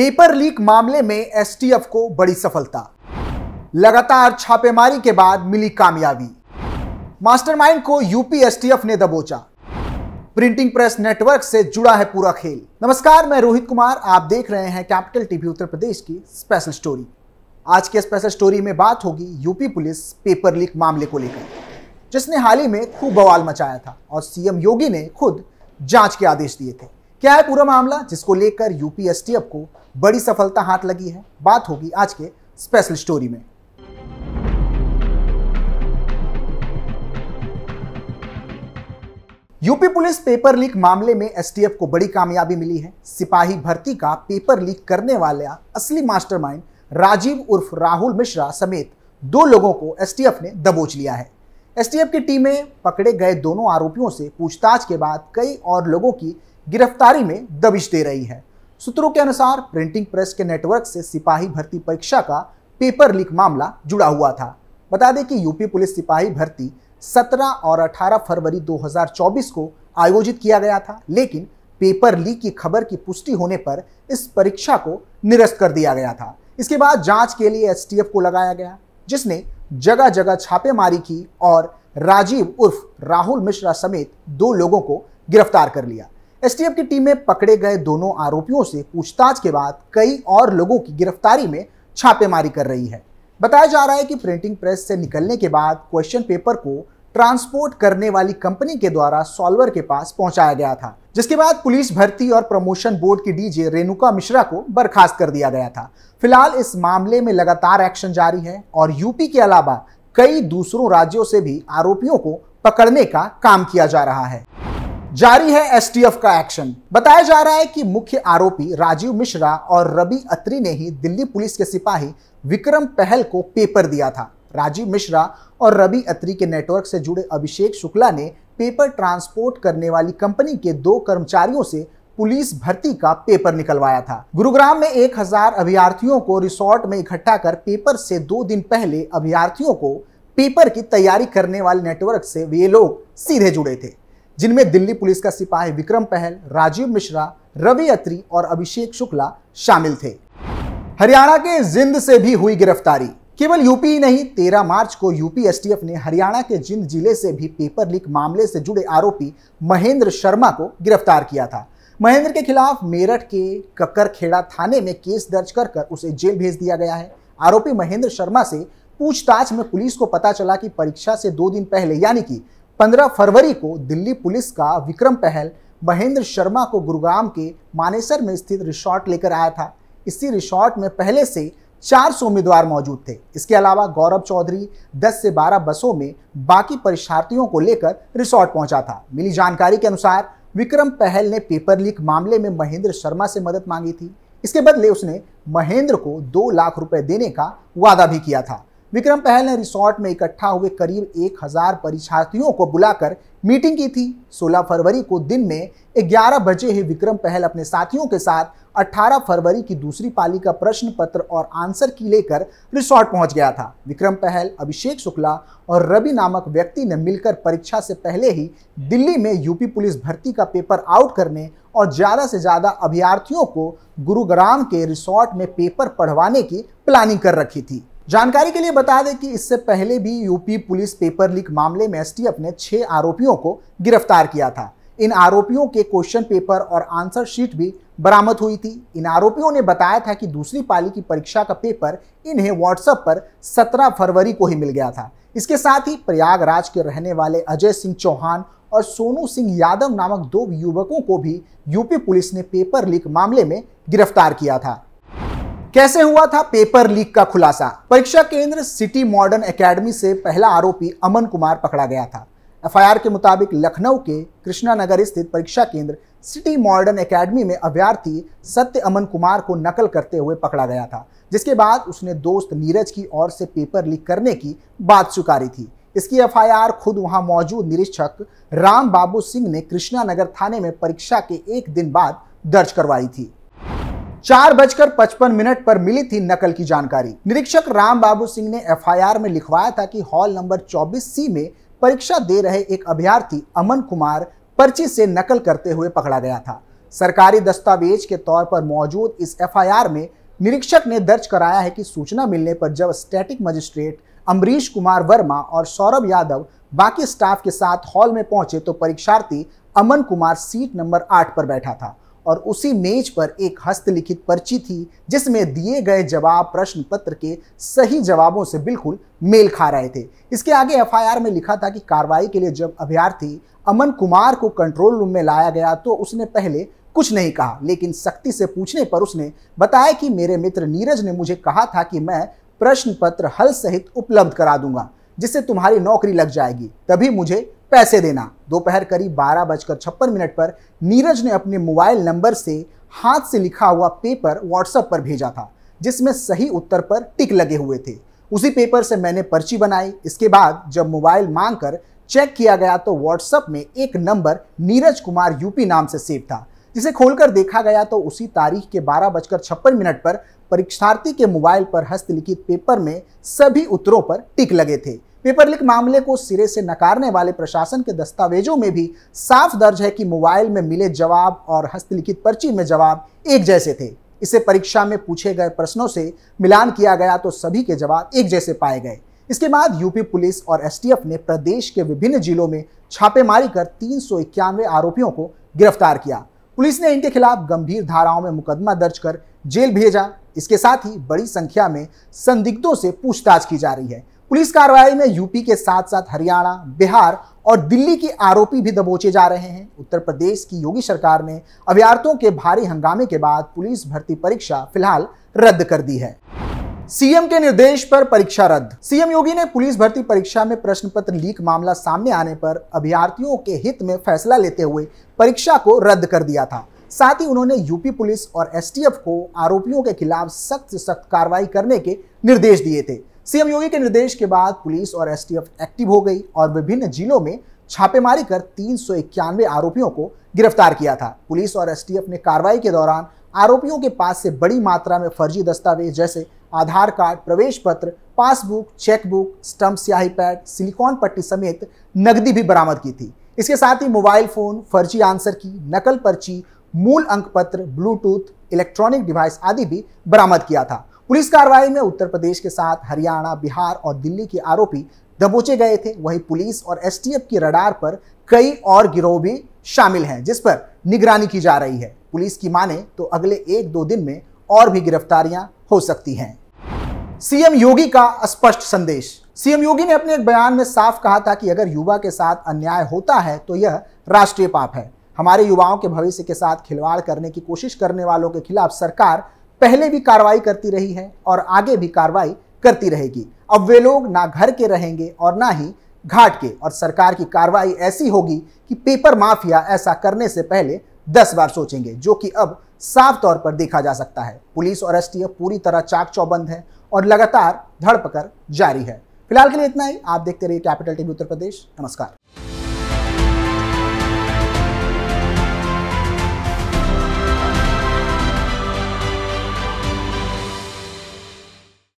paper leak मामले में STF को बड़ी सफलता लगातार छापेमारी के बाद मिली कामयाबी मास्टरमाइंड को यूपी एसटीएफ ने दबोचा प्रिंटिंग प्रेस नेटवर्क से जुड़ा है पूरा खेल नमस्कार मैं रोहित कुमार आप देख रहे हैं कैपिटल टीवी उत्तर प्रदेश की स्पेशल स्टोरी आज के स्पेशल स्टोरी में बात होगी यूपी पुलिस पेपर लीक मामले को लेकर जिसने हाल ही में खूब बवाल मचाया था और सीएम योगी ने खुद जांच के आदेश दिए थे क्या है पूरा मामला जिसको लेकर यूपी एसटीएफ को बड़ी सफलता हाथ लगी है बात होगी आज के स्पेशल स्टोरी में यूपी पुलिस पेपर लीक मामले में एसटीएफ को बड़ी कामयाबी मिली है सिपाही भर्ती का पेपर लीक करने वाला असली मास्टरमाइंड राजीव उर्फ राहुल मिश्रा समेत दो लोगों को एसटीएफ ने दबोच लिया है एसटीएफ की टीमें पकड़े गए दोनों आरोपियों से पूछताछ के बाद कई और लोगों की गिरफ्तारी में दबिश दे रही है सूत्रों के अनुसार प्रिंटिंग प्रेस के नेटवर्क से सिपाही भर्ती परीक्षा का पेपर लीक मामला जुड़ा हुआ था बता दें कि यूपी पुलिस सिपाही भर्ती 17 और 18 फरवरी 2024 को आयोजित किया गया था लेकिन पेपर लीक की खबर की पुष्टि होने पर इस परीक्षा को निरस्त कर दिया गया था इसके बाद जांच के लिए एस को लगाया गया जिसने जगह जगह छापेमारी की और राजीव उर्फ राहुल मिश्रा समेत दो लोगों को गिरफ्तार कर लिया एसटीएफ की टीम में पकड़े गए दोनों आरोपियों से पूछताछ के बाद कई और लोगों की गिरफ्तारी में छापेमारी कर रही है बताया जा रहा है कि प्रिंटिंग प्रेस से निकलने के बाद क्वेश्चन पेपर को ट्रांसपोर्ट करने वाली कंपनी के द्वारा सॉल्वर के पास पहुंचाया गया था जिसके बाद पुलिस भर्ती और प्रमोशन बोर्ड की डीजे रेणुका मिश्रा को बर्खास्त कर दिया गया था फिलहाल इस मामले में लगातार एक्शन जारी है और यूपी के अलावा कई दूसरों राज्यों से भी आरोपियों को पकड़ने का काम किया जा रहा है जारी है एसटीएफ का एक्शन बताया जा रहा है कि मुख्य आरोपी राजीव मिश्रा और रवि अत्री ने ही दिल्ली पुलिस के सिपाही विक्रम पहल को पेपर दिया था राजीव मिश्रा और रवि अत्री के नेटवर्क से जुड़े अभिषेक शुक्ला ने पेपर ट्रांसपोर्ट करने वाली कंपनी के दो कर्मचारियों से पुलिस भर्ती का पेपर निकलवाया था गुरुग्राम में 1000 अभ्यर्थियों को रिसोर्ट में इकट्ठा कर पेपर से दो दिन पहले अभ्यर्थियों को पेपर की तैयारी करने वाले नेटवर्क से वे लोग सीधे जुड़े थे जिनमें दिल्ली पुलिस का सिपाही विक्रम पहल राजीव मिश्रा रवि अत्री और अभिषेक शुक्ला शामिल थे हरियाणा के जिंद से भी हुई गिरफ्तारी केवल यूपी ही नहीं 13 मार्च को यूपी एस ने हरियाणा के जिंद जिले से भी पेपर लीक मामले से जुड़े आरोपी महेंद्र शर्मा को गिरफ्तार किया था महेंद्र के खिलाफ मेरठ के ककरखेड़ा थाने में केस दर्ज कर कर उसे जेल भेज दिया गया है आरोपी महेंद्र शर्मा से पूछताछ में पुलिस को पता चला कि परीक्षा से दो दिन पहले यानी कि 15 फरवरी को दिल्ली पुलिस का विक्रम पहल महेंद्र शर्मा को गुरुग्राम के मानेसर में स्थित रिसॉर्ट लेकर आया था इसी रिसॉर्ट में पहले से 400 उम्मीदवार मौजूद थे इसके अलावा गौरव चौधरी 10 से 12 बसों में बाकी परीक्षार्थियों को लेकर रिसॉर्ट पहुंचा था मिली जानकारी के अनुसार विक्रम पहल ने पेपर लीक मामले में महेंद्र शर्मा से मदद मांगी थी इसके बदले उसने महेंद्र को दो लाख रुपए देने का वादा भी किया था विक्रम पहल ने रिसोर्ट में इकट्ठा हुए करीब एक हजार परीक्षार्थियों को बुलाकर मीटिंग की थी 16 फरवरी को दिन में 11 बजे ही विक्रम पहल अपने साथियों के साथ 18 फरवरी की दूसरी पाली का प्रश्न पत्र और आंसर की लेकर रिसोर्ट पहुंच गया था विक्रम पहल अभिषेक शुक्ला और रवि नामक व्यक्ति ने मिलकर परीक्षा से पहले ही दिल्ली में यूपी पुलिस भर्ती का पेपर आउट करने और ज़्यादा से ज़्यादा अभ्यार्थियों को गुरुग्राम के रिसोर्ट में पेपर पढ़वाने की प्लानिंग कर रखी थी जानकारी के लिए बता दें कि इससे पहले भी यूपी पुलिस पेपर लीक मामले में एफ ने छह आरोपियों को गिरफ्तार किया था इन आरोपियों के क्वेश्चन पेपर और आंसर शीट भी बरामद हुई थी इन आरोपियों ने बताया था कि दूसरी पाली की परीक्षा का पेपर इन्हें व्हाट्सएप पर 17 फरवरी को ही मिल गया था इसके साथ ही प्रयागराज के रहने वाले अजय सिंह चौहान और सोनू सिंह यादव नामक दो युवकों को भी यूपी पुलिस ने पेपर लीक मामले में गिरफ्तार किया था कैसे हुआ था पेपर लीक का खुलासा परीक्षा केंद्र सिटी मॉडर्न एकेडमी से पहला आरोपी अमन कुमार पकड़ा गया था एफआईआर के मुताबिक लखनऊ के कृष्णा नगर स्थित परीक्षा केंद्र सिटी मॉडर्न एकेडमी में अभ्यर्थी सत्य अमन कुमार को नकल करते हुए पकड़ा गया था जिसके बाद उसने दोस्त नीरज की ओर से पेपर लीक करने की बात स्वीकारी थी इसकी एफआईआर खुद वहां मौजूद निरीक्षक राम बाबू सिंह ने कृष्णा नगर थाने में परीक्षा के एक दिन बाद दर्ज करवाई थी चार बजकर पचपन मिनट पर मिली थी नकल की जानकारी निरीक्षक राम बाबू सिंह ने एफआईआर में लिखवाया था कि हॉल नंबर 24 सी में परीक्षा दे रहे एक अभ्यर्थी अमन कुमार पर्ची से नकल करते हुए पकड़ा गया था सरकारी दस्तावेज के तौर पर मौजूद इस एफआईआर में निरीक्षक ने दर्ज कराया है कि सूचना मिलने पर जब स्टैटिक मजिस्ट्रेट अमरीश कुमार वर्मा और सौरभ यादव बाकी स्टाफ के साथ हॉल में पहुंचे तो परीक्षार्थी अमन कुमार सीट नंबर आठ पर बैठा था और उसी मेज पर एक हस्तलिखित पर्ची थी जिसमें दिए गए जवाब प्रश्न पत्र के सही जवाबों से बिल्कुल मेल खा रहे थे इसके आगे एफआईआर में लिखा था कि कार्रवाई के लिए जब अभ्यर्थी अमन कुमार को कंट्रोल रूम में लाया गया तो उसने पहले कुछ नहीं कहा लेकिन सख्ती से पूछने पर उसने बताया कि मेरे मित्र नीरज ने मुझे कहा था कि मैं प्रश्न पत्र हल सहित उपलब्ध करा दूंगा जिससे तुम्हारी नौकरी लग जाएगी तभी मुझे पैसे देना दोपहर करीब बारह बजकर छप्पन मिनट पर नीरज ने अपने मोबाइल नंबर से हाथ से लिखा हुआ पेपर व्हाट्सएप पर भेजा था जिसमें सही उत्तर पर टिक लगे हुए थे उसी पेपर से मैंने पर्ची बनाई इसके बाद जब मोबाइल मांग कर चेक किया गया तो व्हाट्सएप में एक नंबर नीरज कुमार यूपी नाम से सेव था जिसे खोलकर देखा गया तो उसी तारीख के बारह बजकर छप्पन मिनट पर परीक्षार्थी के मोबाइल पर हस्तलिखित पेपर में सभी उत्तरों पर टिक लगे थे पेपर लीक मामले को सिरे से नकारने वाले प्रशासन के दस्तावेजों में भी साफ दर्ज है कि मोबाइल में मिले जवाब और हस्तलिखित पर्ची में जवाब एक जैसे थे इसे परीक्षा में पूछे गए प्रश्नों से मिलान किया गया तो सभी के जवाब एक जैसे पाए गए इसके बाद यूपी पुलिस और एसटीएफ ने प्रदेश के विभिन्न जिलों में छापेमारी कर तीन आरोपियों को गिरफ्तार किया पुलिस ने इनके खिलाफ गंभीर धाराओं में मुकदमा दर्ज कर जेल भेजा इसके साथ ही बड़ी संख्या में संदिग्धों से पूछताछ की जा रही है पुलिस कार्रवाई में यूपी के साथ साथ हरियाणा बिहार और दिल्ली के आरोपी भी दबोचे जा रहे हैं उत्तर प्रदेश की योगी सरकार ने अभ्यार्थियों के भारी हंगामे के बाद पुलिस भर्ती परीक्षा फिलहाल रद्द कर दी है सीएम के निर्देश पर परीक्षा रद्द सीएम योगी ने पुलिस भर्ती परीक्षा में प्रश्न पत्र लीक मामला सामने आने पर अभ्यार्थियों के हित में फैसला लेते हुए परीक्षा को रद्द कर दिया था साथ ही उन्होंने यूपी पुलिस और एसटीएफ को आरोपियों के खिलाफ सख्त से सख्त कार्रवाई करने के निर्देश दिए थे सीएम योगी के निर्देश के बाद पुलिस और एसटीएफ एक्टिव हो गई और विभिन्न जिलों में छापेमारी कर तीन आरोपियों को गिरफ्तार किया था पुलिस और एसटीएफ ने कार्रवाई के दौरान आरोपियों के पास से बड़ी मात्रा में फर्जी दस्तावेज जैसे आधार कार्ड प्रवेश पत्र पासबुक चेकबुक स्टम्प स्याही पैड सिलिकॉन पट्टी समेत नकदी भी बरामद की थी इसके साथ ही मोबाइल फोन फर्जी आंसर की नकल पर्ची मूल अंक पत्र ब्लूटूथ इलेक्ट्रॉनिक डिवाइस आदि भी बरामद किया था पुलिस कार्रवाई में उत्तर प्रदेश के साथ हरियाणा बिहार और दिल्ली के आरोपी दबोचे गए थे वहीं पुलिस और एसटीएफ की रडार पर कई और गिरोह भी शामिल हैं जिस पर निगरानी की जा रही है पुलिस की माने तो अगले एक दो दिन में और भी गिरफ्तारियां हो सकती हैं सीएम योगी का स्पष्ट संदेश सीएम योगी ने अपने एक बयान में साफ कहा था कि अगर युवा के साथ अन्याय होता है तो यह राष्ट्रीय पाप है हमारे युवाओं के भविष्य के साथ खिलवाड़ करने की कोशिश करने वालों के खिलाफ सरकार पहले भी कार्रवाई करती रही है और आगे भी कार्रवाई करती रहेगी अब वे लोग ना घर के रहेंगे और ना ही घाट के और सरकार की कार्रवाई ऐसी होगी कि पेपर माफिया ऐसा करने से पहले दस बार सोचेंगे जो कि अब साफ तौर पर देखा जा सकता है पुलिस और एस पूरी तरह चाक चौबंद है और लगातार धड़पकड़ जारी है फिलहाल के लिए इतना ही आप देखते रहिए कैपिटल टीवी उत्तर प्रदेश नमस्कार